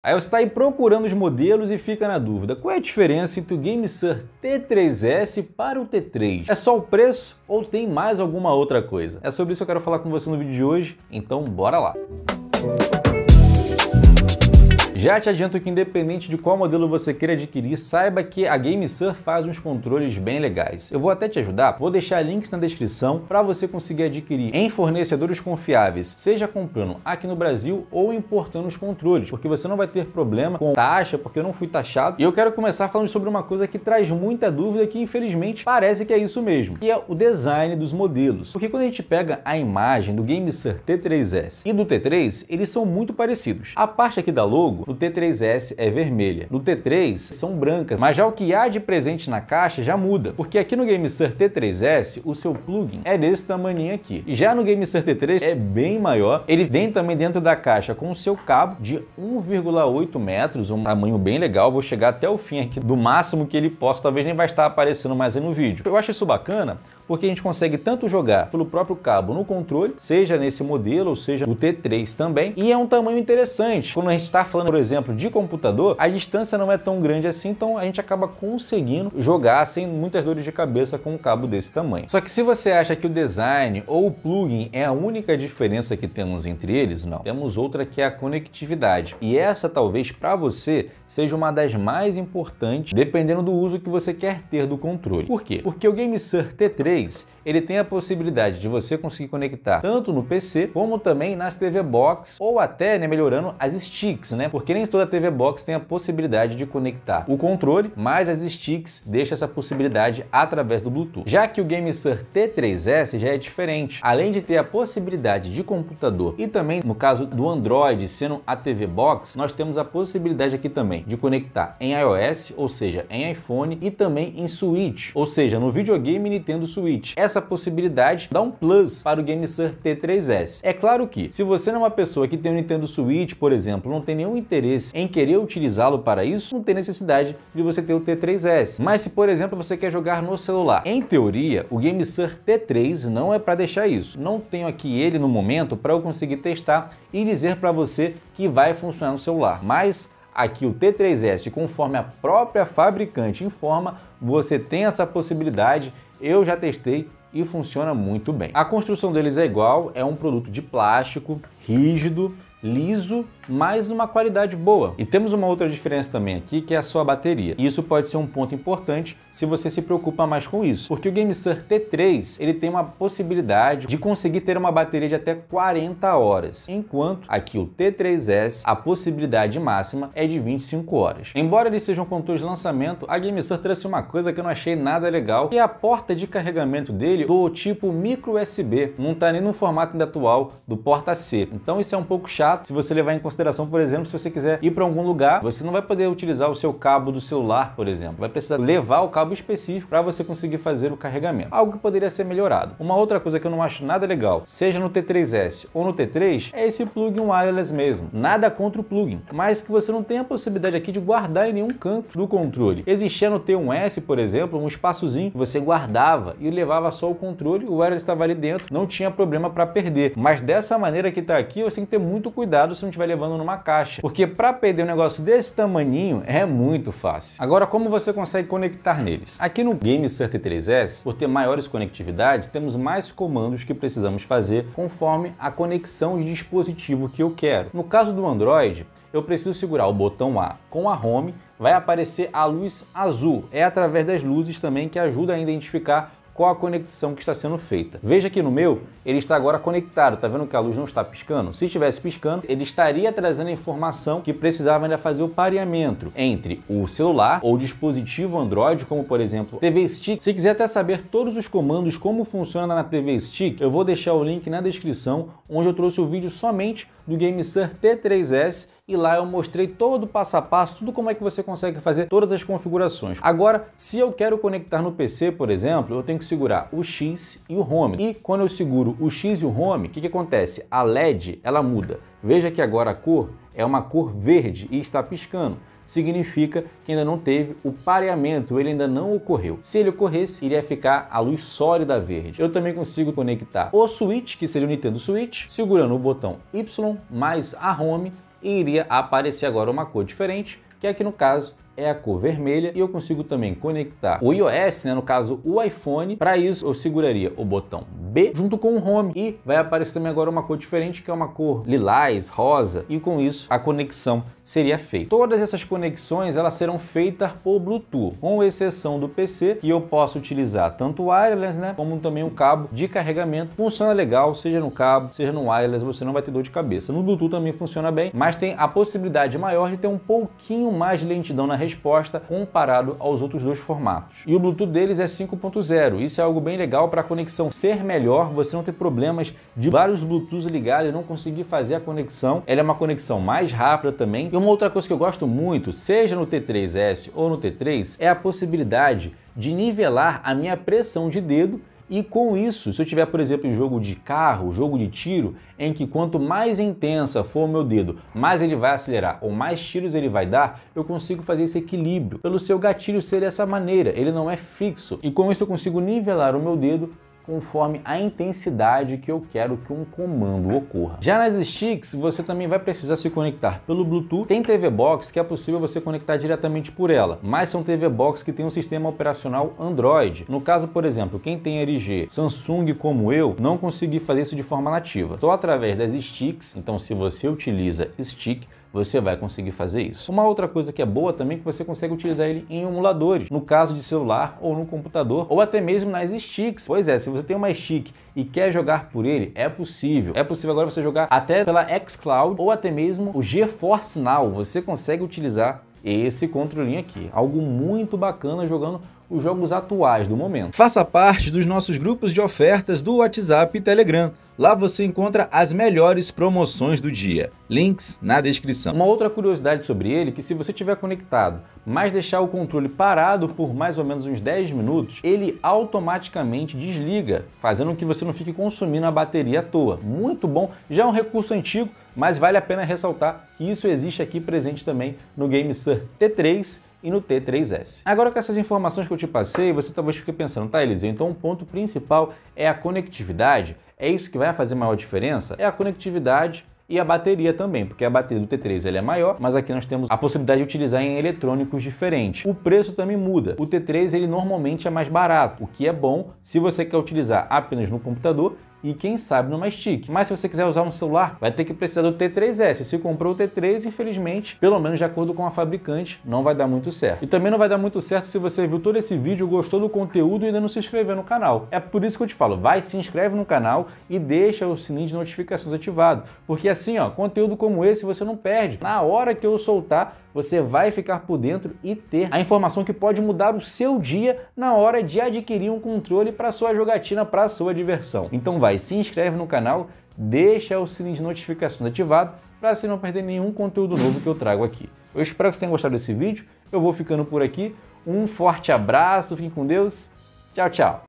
Aí você está aí procurando os modelos e fica na dúvida, qual é a diferença entre o GameSir T3S para o T3? É só o preço ou tem mais alguma outra coisa? É sobre isso que eu quero falar com você no vídeo de hoje, então bora lá! Música já te adianto que independente de qual modelo você queira adquirir, saiba que a GameSir faz uns controles bem legais. Eu vou até te ajudar, vou deixar links na descrição para você conseguir adquirir em fornecedores confiáveis, seja comprando aqui no Brasil ou importando os controles, porque você não vai ter problema com taxa, porque eu não fui taxado. E eu quero começar falando sobre uma coisa que traz muita dúvida que infelizmente parece que é isso mesmo, que é o design dos modelos. Porque quando a gente pega a imagem do GameSir T3S e do T3, eles são muito parecidos. A parte aqui da logo no T3S é vermelha. No T3 são brancas, mas já o que há de presente na caixa já muda, porque aqui no GameSir T3S o seu plugin é desse tamanho aqui. Já no GameSir T3 é bem maior, ele vem também dentro da caixa com o seu cabo de 1,8 metros, um tamanho bem legal, vou chegar até o fim aqui do máximo que ele possa, talvez nem vai estar aparecendo mais aí no vídeo. Eu acho isso bacana porque a gente consegue tanto jogar pelo próprio cabo no controle, seja nesse modelo ou seja o T3 também, e é um tamanho interessante. Quando a gente está falando, por exemplo, de computador, a distância não é tão grande assim, então a gente acaba conseguindo jogar sem muitas dores de cabeça com um cabo desse tamanho. Só que se você acha que o design ou o plugin é a única diferença que temos entre eles, não. Temos outra que é a conectividade. E essa talvez para você seja uma das mais importantes, dependendo do uso que você quer ter do controle. Por quê? Porque o GameSir T3, ele tem a possibilidade de você conseguir conectar tanto no PC como também nas TV Box ou até, né, melhorando as sticks, né? Porque porque nem toda TV Box tem a possibilidade de conectar o controle, mas as sticks deixam essa possibilidade através do Bluetooth. Já que o GameSir T3S já é diferente, além de ter a possibilidade de computador e também, no caso do Android sendo a TV Box, nós temos a possibilidade aqui também de conectar em iOS, ou seja, em iPhone e também em Switch, ou seja, no videogame Nintendo Switch. Essa possibilidade dá um plus para o GameSir T3S. É claro que, se você não é uma pessoa que tem o um Nintendo Switch, por exemplo, não tem nenhum interesse interesse em querer utilizá-lo para isso, não tem necessidade de você ter o T3S. Mas se, por exemplo, você quer jogar no celular, em teoria, o GameSir T3 não é para deixar isso. Não tenho aqui ele no momento para eu conseguir testar e dizer para você que vai funcionar no celular, mas Aqui o T3S, conforme a própria fabricante informa, você tem essa possibilidade. Eu já testei e funciona muito bem. A construção deles é igual, é um produto de plástico rígido liso, mas uma qualidade boa. E temos uma outra diferença também aqui, que é a sua bateria. E isso pode ser um ponto importante se você se preocupa mais com isso, porque o GameSir T3 ele tem uma possibilidade de conseguir ter uma bateria de até 40 horas, enquanto aqui o T3S a possibilidade máxima é de 25 horas. Embora eles sejam condutores de lançamento, a GameSir trouxe uma coisa que eu não achei nada legal, que é a porta de carregamento dele do tipo micro USB, não está nem no formato ainda atual do porta C. Então isso é um pouco chato chato se você levar em consideração, por exemplo, se você quiser ir para algum lugar, você não vai poder utilizar o seu cabo do celular, por exemplo. Vai precisar levar o cabo específico para você conseguir fazer o carregamento. Algo que poderia ser melhorado. Uma outra coisa que eu não acho nada legal, seja no T3S ou no T3, é esse plugin wireless mesmo. Nada contra o plugin, mas que você não tem a possibilidade aqui de guardar em nenhum canto do controle. Existia no T1S, por exemplo, um espaçozinho que você guardava e levava só o controle, o wireless estava ali dentro, não tinha problema para perder. Mas dessa maneira que está aqui, você tem que ter muito cuidado se não estiver levando numa caixa, porque para perder um negócio desse tamanho é muito fácil. Agora, como você consegue conectar neles? Aqui no Game Center 3S, por ter maiores conectividades, temos mais comandos que precisamos fazer conforme a conexão de dispositivo que eu quero. No caso do Android, eu preciso segurar o botão A com a Home vai aparecer a luz azul. É através das luzes também que ajuda a identificar qual a conexão que está sendo feita. Veja que no meu, ele está agora conectado, está vendo que a luz não está piscando? Se estivesse piscando, ele estaria trazendo a informação que precisava ainda fazer o pareamento entre o celular ou dispositivo Android, como por exemplo TV Stick. Se quiser até saber todos os comandos, como funciona na TV Stick, eu vou deixar o link na descrição, onde eu trouxe o vídeo somente do GameSir T3S e lá eu mostrei todo o passo a passo, tudo como é que você consegue fazer todas as configurações. Agora, se eu quero conectar no PC, por exemplo, eu tenho que segurar o X e o Home. E quando eu seguro o X e o Home, o que, que acontece? A LED, ela muda. Veja que agora a cor é uma cor verde e está piscando significa que ainda não teve o pareamento, ele ainda não ocorreu. Se ele ocorresse, iria ficar a luz sólida verde. Eu também consigo conectar o Switch, que seria o Nintendo Switch, segurando o botão Y mais a Home e iria aparecer agora uma cor diferente, que é aqui no caso é a cor vermelha e eu consigo também conectar o iOS, né, no caso o iPhone. Para isso eu seguraria o botão B junto com o Home e vai aparecer também agora uma cor diferente que é uma cor lilás, rosa e com isso a conexão seria feita. Todas essas conexões elas serão feitas por Bluetooth, com exceção do PC que eu posso utilizar tanto wireless, né, como também o cabo de carregamento. Funciona legal, seja no cabo, seja no wireless, você não vai ter dor de cabeça. No Bluetooth também funciona bem, mas tem a possibilidade maior de ter um pouquinho mais de lentidão na região resposta comparado aos outros dois formatos. E o Bluetooth deles é 5.0. Isso é algo bem legal para a conexão ser melhor, você não ter problemas de vários Bluetooth ligados e não conseguir fazer a conexão. Ela é uma conexão mais rápida também. E uma outra coisa que eu gosto muito, seja no T3S ou no T3, é a possibilidade de nivelar a minha pressão de dedo e com isso, se eu tiver, por exemplo, um jogo de carro, jogo de tiro, em que quanto mais intensa for o meu dedo, mais ele vai acelerar ou mais tiros ele vai dar, eu consigo fazer esse equilíbrio. Pelo seu gatilho ser dessa maneira, ele não é fixo. E com isso eu consigo nivelar o meu dedo conforme a intensidade que eu quero que um comando ocorra. Já nas sticks, você também vai precisar se conectar pelo Bluetooth. Tem TV Box que é possível você conectar diretamente por ela, mas são TV Box que tem um sistema operacional Android. No caso, por exemplo, quem tem LG, Samsung como eu, não consegui fazer isso de forma nativa, só através das sticks. Então, se você utiliza stick, você vai conseguir fazer isso. Uma outra coisa que é boa também é que você consegue utilizar ele em emuladores, no caso de celular ou no computador, ou até mesmo nas sticks. Pois é, se você tem uma stick e quer jogar por ele, é possível. É possível agora você jogar até pela xCloud ou até mesmo o GeForce Now. Você consegue utilizar esse controlinho aqui. Algo muito bacana jogando os jogos atuais do momento. Faça parte dos nossos grupos de ofertas do WhatsApp e Telegram. Lá você encontra as melhores promoções do dia. Links na descrição. Uma outra curiosidade sobre ele é que se você estiver conectado, mas deixar o controle parado por mais ou menos uns 10 minutos, ele automaticamente desliga, fazendo com que você não fique consumindo a bateria à toa. Muito bom, já é um recurso antigo, mas vale a pena ressaltar que isso existe aqui presente também no GameSir T3 e no T3S. Agora com essas informações que eu te passei, você talvez fique pensando, tá Eliseu, então o um ponto principal é a conectividade? É isso que vai fazer maior diferença? É a conectividade e a bateria também, porque a bateria do T3 ele é maior, mas aqui nós temos a possibilidade de utilizar em eletrônicos diferentes. O preço também muda. O T3 ele normalmente é mais barato, o que é bom se você quer utilizar apenas no computador e quem sabe numa é stick. Mas se você quiser usar um celular, vai ter que precisar do T3S. Se comprou o T3, infelizmente, pelo menos de acordo com a fabricante, não vai dar muito certo. E também não vai dar muito certo se você viu todo esse vídeo, gostou do conteúdo e ainda não se inscreveu no canal. É por isso que eu te falo, vai, se inscreve no canal e deixa o sininho de notificações ativado, porque assim, ó, conteúdo como esse você não perde. Na hora que eu soltar, você vai ficar por dentro e ter a informação que pode mudar o seu dia na hora de adquirir um controle para sua jogatina, para sua diversão. Então vai, se inscreve no canal, deixa o sininho de notificações ativado para você não perder nenhum conteúdo novo que eu trago aqui. Eu espero que você tenha gostado desse vídeo, eu vou ficando por aqui. Um forte abraço, fiquem com Deus, tchau, tchau!